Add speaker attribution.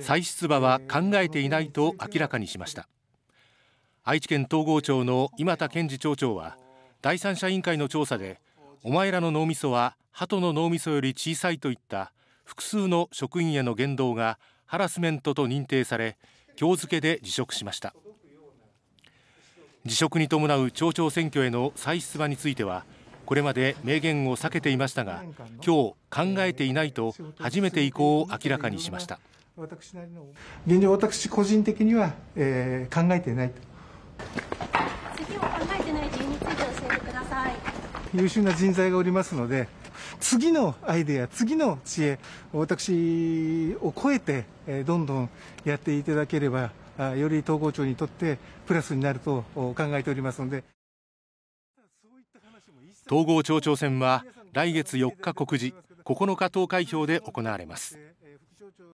Speaker 1: 再出
Speaker 2: 馬は考えていないと明らかにしました愛知県東郷町の今田健治町長は第三者委員会の調査でお前らの脳みそは鳩の脳みそより小さいといった複数の職員への言動がハラスメントと認定され今日付けで辞職しました辞職に伴う町長選挙への再出馬についてはこれまで明言を避けていましたが今日考えていないと初めて意向を明らかにしました
Speaker 1: 現状私個人的には、えー、考えていないと次を考えてない理由について教えてください優秀な人材がおりますので次のアイデア次の知恵私を超えて、えー、どんどんやっていただければより統合庁にとってプラスになると考えておりますので。
Speaker 2: 統合町長選は来月4日告示9日投開票で行われます